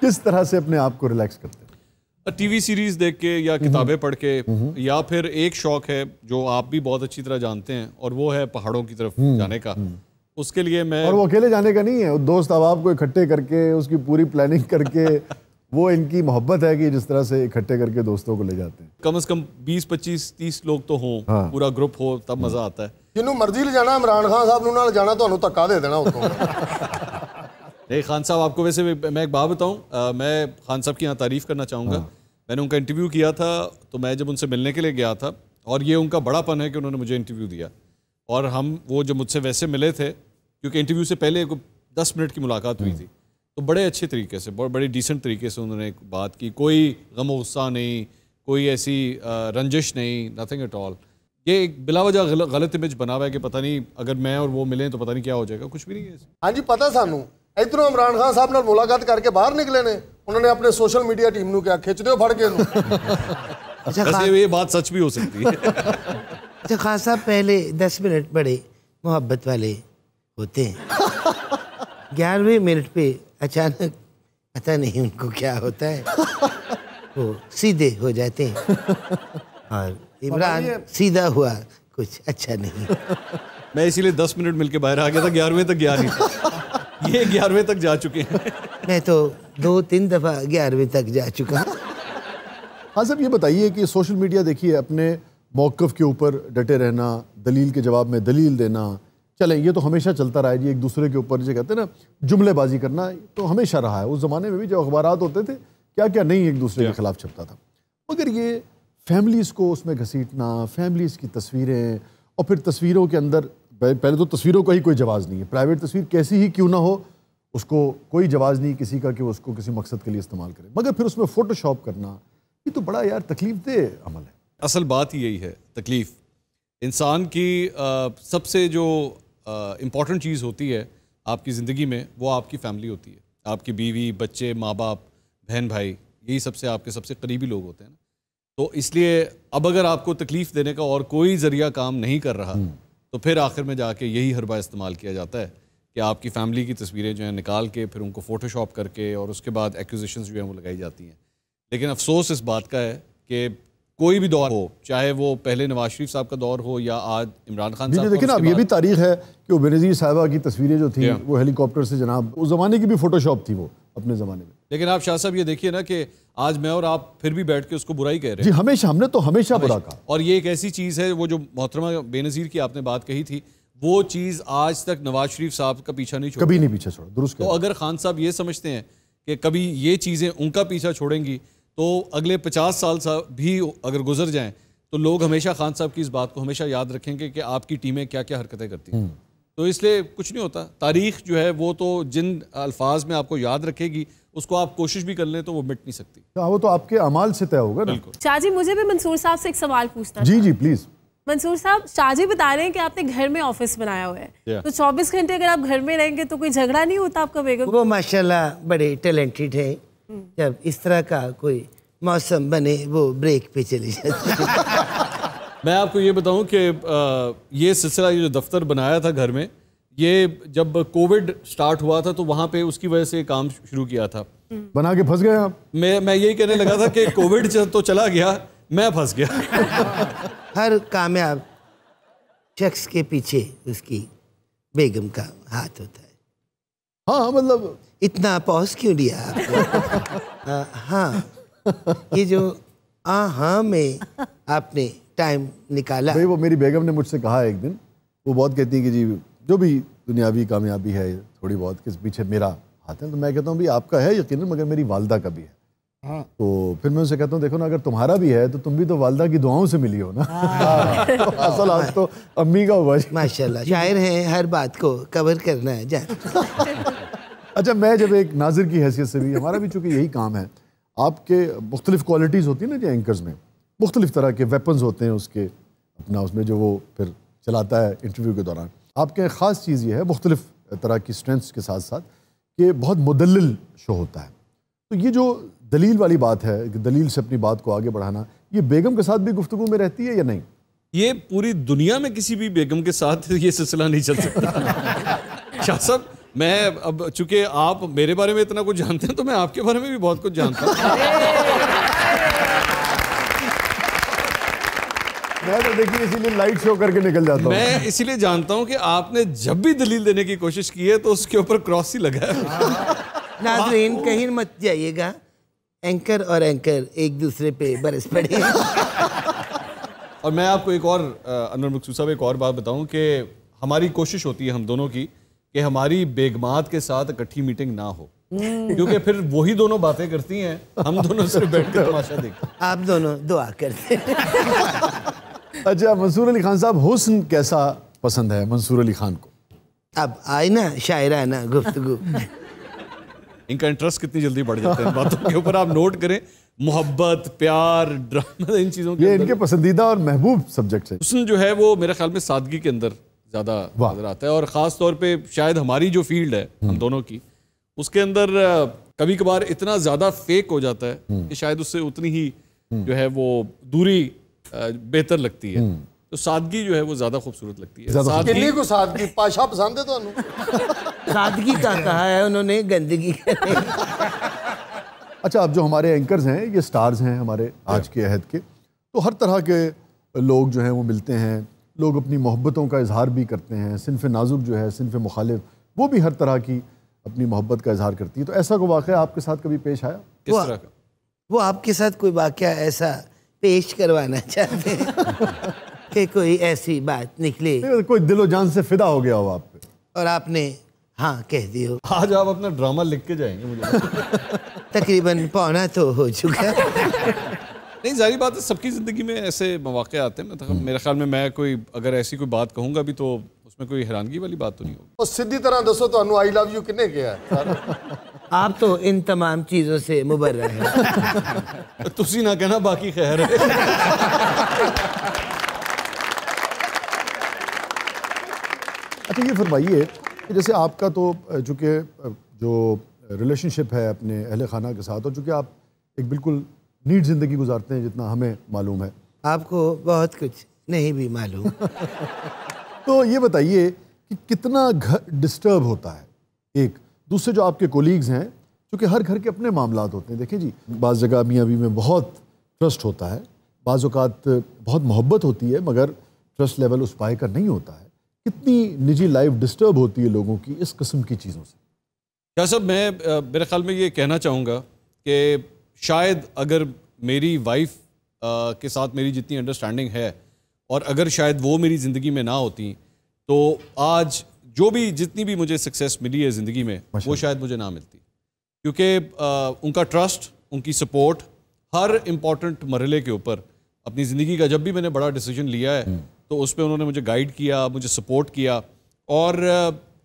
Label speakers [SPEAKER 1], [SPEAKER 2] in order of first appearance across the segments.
[SPEAKER 1] किस तरह से अपने आप को रिलैक्स करते हैं
[SPEAKER 2] टीवी सीरीज देख के या हम्म। किताबें पढ़ के हम्म। या फिर एक शौक है जो आप भी बहुत अच्छी तरह जानते हैं और वो है पहाड़ों की तरफ हम्म। जाने का उसके लिए मैं और वो अकेले
[SPEAKER 1] जाने का नहीं है दोस्त अब को इकट्ठे करके उसकी पूरी प्लानिंग करके वो इनकी मोहब्बत है कि जिस तरह से इकट्ठे करके दोस्तों को ले जाते हैं
[SPEAKER 2] कम से कम 20 25 30 लोग तो हों हाँ। पूरा ग्रुप हो तब मजा आता है
[SPEAKER 1] जिन्होंने मर्जी ले जाना इमरान खान साहब ਨੂੰ ਨਾਲ ਜਾਣਾ ਤੁਹਾਨੂੰ ਧੱਕਾ
[SPEAKER 2] नहीं खान साहब आपको वैसे मैं एक बात बताऊँ मैं खान साहब की यहाँ तारीफ़ करना चाहूँगा हाँ। मैंने उनका इंटरव्यू किया था तो मैं जब उनसे मिलने के लिए गया था और ये उनका बड़ापन है कि उन्होंने मुझे इंटरव्यू दिया और हम वो जो मुझसे वैसे मिले थे क्योंकि इंटरव्यू से पहले दस मिनट की मुलाकात हुई हाँ। थी तो बड़े अच्छे तरीके से बहुत बड़े डिसेंट तरीके से उन्होंने बात की कोई गम गुस्सा नहीं कोई ऐसी रंजिश नहीं नथिंग एट ऑल ये एक बिलावजा गलत इमेज बना हुआ है कि पता नहीं अगर मैं और वो मिलें तो पता नहीं क्या हो जाएगा कुछ भी नहीं
[SPEAKER 1] है हाँ जी पता सानू इधरों इमरान खान साहब न मुलाकात करके बाहर निकले ने उन्होंने अपने सोशल मीडिया टीम को क्या खिंच दो फट के अच्छा, ये बात सच भी हो सकती है
[SPEAKER 3] अच्छा खान साहब पहले दस मिनट बड़े मोहब्बत वाले होते हैं ग्यारहवें मिनट पे अचानक पता नहीं उनको क्या होता है वो सीधे हो जाते हैं और इमरान सीधा हुआ कुछ अच्छा
[SPEAKER 2] नहीं मैं इसीलिए दस मिनट मिलके बाहर आ गया था ग्यारहवें तक गया ये ग्यारहवें तक जा चुके हैं
[SPEAKER 3] मैं तो दो
[SPEAKER 1] तीन दफ़ा ग्यारहवीं तक जा चुका हाँ सब ये बताइए कि सोशल मीडिया देखिए अपने मौक़ के ऊपर डटे रहना दलील के जवाब में दलील देना चलें ये तो हमेशा चलता रहा है जी एक दूसरे के ऊपर जो कहते हैं ना जुमलेबाजी करना तो हमेशा रहा है उस ज़माने में भी जब अखबार होते थे क्या क्या नहीं एक दूसरे के खिलाफ छपता था मगर ये फैमिलीज़ को उसमें घसीटना फैमिलीज़ की तस्वीरें और फिर तस्वीरों के अंदर पहले तो तस्वीरों का ही कोई जवाब नहीं है प्राइवेट तस्वीर कैसी ही क्यों ना हो उसको कोई जवाज़ नहीं किसी का कि वो उसको किसी मकसद के लिए इस्तेमाल करें मगर फिर उसमें फ़ोटोशॉप करना ये तो बड़ा यार तकलीफ दे अमल है असल
[SPEAKER 2] बात यही है तकलीफ़ इंसान की आ, सबसे जो इम्पॉर्टेंट चीज़ होती है आपकी ज़िंदगी में वो आपकी फैमिली होती है आपकी बीवी बच्चे माँ बाप बहन भाई यही सबसे आपके सबसे करीबी लोग होते हैं ना तो इसलिए अब अगर आपको तकलीफ़ देने का और कोई ज़रिया काम नहीं कर रहा हम्म। तो फिर आखिर में जाके यही हरबा इस्तेमाल किया जाता है कि आपकी फैमिली की तस्वीरें जो हैं निकाल के फिर उनको फ़ोटोशॉप करके और उसके बाद एक्विजिशन जो हैं वो लगाई जाती हैं लेकिन अफसोस इस बात का है कि कोई भी दौर हो चाहे वो पहले नवाज शरीफ साहब का दौर हो या आज इमरान खान साहब देखिए अब ये भी
[SPEAKER 1] तारीख है कि वो बेनजीर साहबा की तस्वीरें जो थी वो हेलीकॉप्टर से जनाब उस ज़माने की भी फ़ोटोशॉप थी वो अपने ज़माने में
[SPEAKER 2] लेकिन आप शाह साहब ये देखिए ना कि आज मैं और आप फिर भी बैठ के उसको बुराई कह रहे हैं जी
[SPEAKER 1] हमेशा हमने तो हमेशा, हमेशा बुरा कहा
[SPEAKER 2] और ये एक ऐसी चीज़ है वो जो मोहतरमा बेनज़ीर की आपने बात कही थी वो चीज़ आज तक नवाज शरीफ साहब का पीछा नहीं छोड़ा कभी नहीं पीछा छोड़ा दुरुस्त तो अगर खान साहब ये समझते हैं कि कभी ये चीज़ें उनका पीछा छोड़ेंगी तो अगले पचास साल सा भी अगर गुजर जाएँ तो लोग हमेशा खान साहब की इस बात को हमेशा याद रखेंगे कि आपकी टीमें क्या क्या हरकतें करती हैं हम्म। तो इसलिए कुछ नहीं होता तारीख जो है वो तो जिन अल्फाज में आपको याद रखेगी उसको आप कोशिश भी कर लें तो वो मिट नहीं सकती
[SPEAKER 1] हाँ, वो तो आपके अमाल से तय होगा बिल्कुल
[SPEAKER 3] शाहजी मुझे भी मंसूर साहब से एक सवाल पूछना जी जी प्लीज़ मंसूर साहब शाहजी बता रहे हैं कि आपने घर में ऑफिस बनाया हुआ है तो 24 घंटे अगर आप घर में रहेंगे तो कोई झगड़ा नहीं होता आपका बेगम वो माशाल्लाह बड़े टैलेंटेड हैं हम्म। जब इस तरह का कोई मौसम बने वो ब्रेक पे चले जाते
[SPEAKER 2] मैं आपको ये बताऊं कि ये सिलसिला ये जो दफ्तर बनाया था घर में ये जब कोविड स्टार्ट हुआ था तो वहाँ पे उसकी वजह से काम शुरू किया था
[SPEAKER 1] बना के फंस गए आप
[SPEAKER 2] मैं मैं यही कहने लगा था कि कोविड तो चला गया मैं फंस
[SPEAKER 1] गया
[SPEAKER 3] हर कामयाब शख्स के पीछे उसकी बेगम का हाथ होता है हाँ, हाँ मतलब इतना पॉज क्यों लिया हाँ ये जो आ हाँ में आपने
[SPEAKER 1] टाइम निकाला भाई वो मेरी बेगम ने मुझसे कहा एक दिन वो बहुत कहती है कि जी जो भी दुनियावी कामयाबी है थोड़ी बहुत किस पीछे मेरा हाथ है तो मैं कहता हूँ भाई आपका है यकीन मगर मेरी वालदा का भी है हाँ। तो फिर मैं उनसे कहता हूँ देखो ना अगर तुम्हारा भी है तो तुम भी तो वालदा की दुआओं से मिली हो ना हाँ। तो असल आज तो अम्मी का वर्ष माशाल्लाह शायर है हर बात को कवर करना है जान अच्छा मैं जब एक नाजिर की हैसियत से भी हमारा भी चूंकि यही काम है आपके मुख्तलिफ क्वालिटीज़ होती है ना जो एंकर्स में मुख्तलिफ तरह के वेपन्स होते हैं उसके अपना उसमें जो वो फिर चलाता है इंटरव्यू के दौरान आपके यहाँ ख़ास चीज़ ये है मुख्तलिफ तरह की स्ट्रेंथ्स के साथ साथ कि बहुत मुदल शो होता है तो ये जो दलील वाली बात है कि दलील से अपनी बात को आगे बढ़ाना ये बेगम के साथ भी गुफ्तु में रहती है या नहीं
[SPEAKER 2] ये पूरी दुनिया में किसी भी बेगम के साथ ये सिलसिला नहीं चल सकता शाह साहब मैं अब चूंकि आप मेरे बारे में इतना कुछ जानते हैं तो मैं आपके बारे में भी बहुत कुछ जानता हूँ मैं तो देखिए इसीलिए
[SPEAKER 1] लाइट शो करके निकल जाता हूँ मैं
[SPEAKER 2] इसीलिए जानता हूँ कि आपने जब भी दलील देने की कोशिश की है तो उसके ऊपर क्रॉस ही लगा नाजरीन कहीं मत
[SPEAKER 3] जाइएगा एंकर और एंकर एक दूसरे पे बरस पड़े
[SPEAKER 2] और मैं आपको एक और अनवर मकसूद साहब एक और बात बताऊं कि हमारी कोशिश होती है हम दोनों की कि हमारी बेगमात के साथ इकट्ठी मीटिंग ना हो
[SPEAKER 3] हम्म। क्योंकि
[SPEAKER 2] फिर वही दोनों बातें करती हैं हम दोनों से बैठकर तमाशा देखते
[SPEAKER 3] आप दोनों दुआ करते
[SPEAKER 1] अच्छा मंसूर अली खान साहब हुसन कैसा पसंद है मंसूर अली खान को अब आई ना शायरा है ना गुफ्तगु
[SPEAKER 2] इनका इंटरेस्ट कितनी जल्दी बढ़ जाता है बातों के ऊपर आप नोट करें मोहब्बत प्यार ड्रामा इन चीज़ों के ये इनके
[SPEAKER 1] पसंदीदा और महबूब सब्जेक्ट है हुसन
[SPEAKER 2] जो है वो मेरे ख्याल में सादगी के अंदर ज़्यादा नजर आता है और ख़ास तौर पे शायद हमारी जो फील्ड है हम हम्म। दोनों की उसके अंदर कभी कभार इतना ज़्यादा फेक हो जाता है हम्म। कि शायद उससे उतनी ही हम्म। जो है वो दूरी बेहतर लगती है हम्म। तो सादगी जो है वो ज्यादा खूबसूरत लगती है सादगी को
[SPEAKER 1] सादगी पाशा पसंद है
[SPEAKER 2] सादगी का कहा है उन्होंने गंदगी
[SPEAKER 1] अच्छा अब जो हमारे एंकर्स हैं ये स्टार्स हैं हमारे आज के अहद के तो हर तरह के लोग जो हैं वो मिलते हैं लोग अपनी मोहब्बतों का इजहार भी करते हैं सिनफ नाजुक जो है सिनफ मुखालिफ वो भी हर तरह की अपनी मोहब्बत का इजहार करती है तो ऐसा कोई वाक़ आपके साथ कभी पेश आया किस तरह का वो आपके साथ कोई वाक़ ऐसा पेश करवाना चाहते
[SPEAKER 3] हैं कि कोई ऐसी बात निकले
[SPEAKER 1] कोई दिलो जान से फिदा हो गया हो आप पे
[SPEAKER 3] और आपने हाँ कह दियो आज आप अपना ड्रामा लिख के जाएंगे मुझे तकरीबन पौना तो हो चुका
[SPEAKER 2] नहीं जारी बात है सबकी ज़िंदगी में ऐसे मौाक़े आते हैं मतलब मेरे ख्याल में मैं कोई अगर ऐसी कोई बात कहूँगा भी तो उसमें कोई हैरानगी वाली बात तो नहीं होगी
[SPEAKER 1] और सीधी तरह दसो तो आई लव यू किने गया
[SPEAKER 2] आप तो इन तमाम चीज़ों से मुबर हैं तुसी ना कहना बाकी खैर है
[SPEAKER 1] अच्छा ये फरमाइए जैसे आपका तो चूँकि जो रिलेशनशिप है अपने अहल खाना के साथ और चूँकि आप एक बिल्कुल नीट ज़िंदगी गुजारते हैं जितना हमें मालूम है आपको बहुत कुछ नहीं भी मालूम तो ये बताइए कि कितना घर डिस्टर्ब होता है एक दूसरे जो आपके कोलीग्स हैं क्योंकि हर घर के अपने मामला होते हैं देखें जी बाज़ जगह मियाँ बीवी में बहुत ट्रस्ट होता है बाज़ात बहुत मोहब्बत होती है मगर ट्रस्ट लेवल उस पाए का नहीं होता है कितनी निजी लाइफ डिस्टर्ब होती है लोगों की इस किस्म की चीज़ों से
[SPEAKER 2] क्या सब मैं मेरे ख्याल में ये कहना चाहूँगा कि शायद अगर मेरी वाइफ के साथ मेरी जितनी अंडरस्टैंडिंग है और अगर शायद वो मेरी ज़िंदगी में ना होती तो आज जो भी जितनी भी मुझे सक्सेस मिली है ज़िंदगी में वो शायद मुझे ना मिलती क्योंकि उनका ट्रस्ट उनकी सपोर्ट हर इम्पॉर्टेंट मरले के ऊपर अपनी ज़िंदगी का जब भी मैंने बड़ा डिसीजन लिया है हम्म। तो उस पर उन्होंने मुझे गाइड किया मुझे सपोर्ट किया और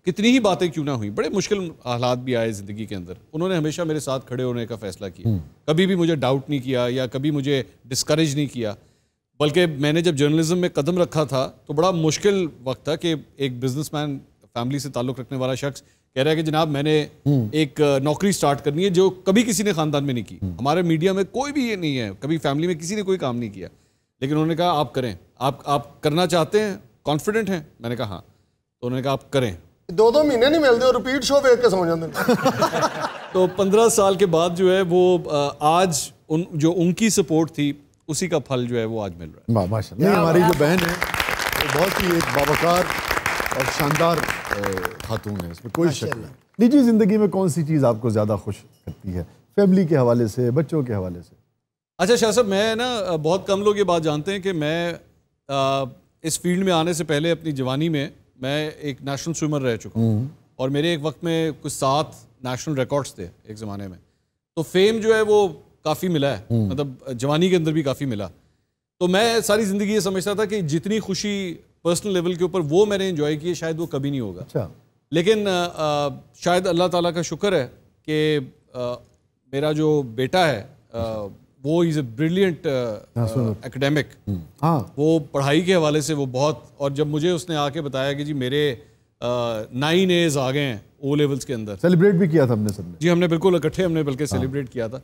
[SPEAKER 2] कितनी ही बातें क्यों ना हुई बड़े मुश्किल हालात भी आए ज़िंदगी के अंदर उन्होंने हमेशा मेरे साथ खड़े होने का फ़ैसला किया हम्म। कभी भी मुझे डाउट नहीं किया या कभी मुझे डिस्करेज नहीं किया बल्कि मैंने जब जर्नलिज्म में कदम रखा था तो बड़ा मुश्किल वक्त था कि एक बिजनेसमैन फैमिली से ताल्लुक रखने वाला शख्स कह रहा है कि जनाब मैंने एक नौकरी स्टार्ट करनी है जो कभी किसी ने खानदान में नहीं की हमारे मीडिया में कोई भी ये नहीं है कभी फैमिली में किसी ने कोई काम नहीं किया लेकिन उन्होंने कहा आप करें आप आप करना चाहते हैं कॉन्फिडेंट हैं मैंने कहा हाँ तो उन्होंने कहा आप करें
[SPEAKER 1] दो दो महीने नहीं मिलते रिपीट शो देख के समझ आते
[SPEAKER 2] तो पंद्रह साल के बाद जो है वो आज उन जो उनकी सपोर्ट थी उसी का फल जो है वो आज मिल
[SPEAKER 1] रहा है हमारी जो बहन है बहुत ही एक बाबाकार और शानदार खातून है इसमें कोई शक नहीं निजी ज़िंदगी में कौन सी चीज़ आपको ज़्यादा खुश करती है फैमिली के हवाले से बच्चों के हवाले से
[SPEAKER 2] अच्छा शाह साहब मैं ना बहुत कम लोग ये बात जानते हैं कि मैं आ, इस फील्ड में आने से पहले अपनी जवानी में मैं एक नेशनल स्विमर रह चुका हूँ हम्म। और मेरे एक वक्त में कुछ सात नेशनल रिकॉर्ड्स थे एक ज़माने में तो फेम जो है वो काफ़ी मिला है हम्म। मतलब जवानी के अंदर भी काफ़ी मिला तो मैं सारी ज़िंदगी ये समझता था कि जितनी खुशी पर्सनल लेवल के ऊपर वो मैंने इन्जॉय किए शायद वो कभी नहीं होगा अच्छा। लेकिन आ, आ, शायद अल्लाह ताला का शुक्र है कि मेरा जो बेटा है आ, वो इज़ ए ब्रिलियंट एकेडमिक वो पढ़ाई के हवाले से वो बहुत और जब मुझे उसने आके बताया कि जी मेरे नाइन एज आ गए हैं ओ लेवल्स के अंदर
[SPEAKER 1] सेलिब्रेट भी किया था हमने सबने जी
[SPEAKER 2] हमने बिल्कुल इकट्ठे हमने बल्कि सेलिब्रेट हाँ। किया था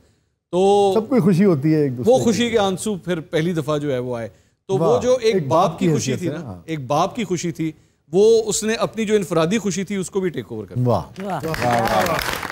[SPEAKER 1] तो सबको खुशी होती है एक वो खुशी
[SPEAKER 2] के आंसू फिर पहली दफ़ा जो है वो आए तो वो जो एक, एक बाप, बाप की खुशी थी ना हाँ। एक बाप की खुशी थी वो उसने अपनी जो इनफरादी खुशी थी उसको भी टेक ओवर कर
[SPEAKER 3] वाह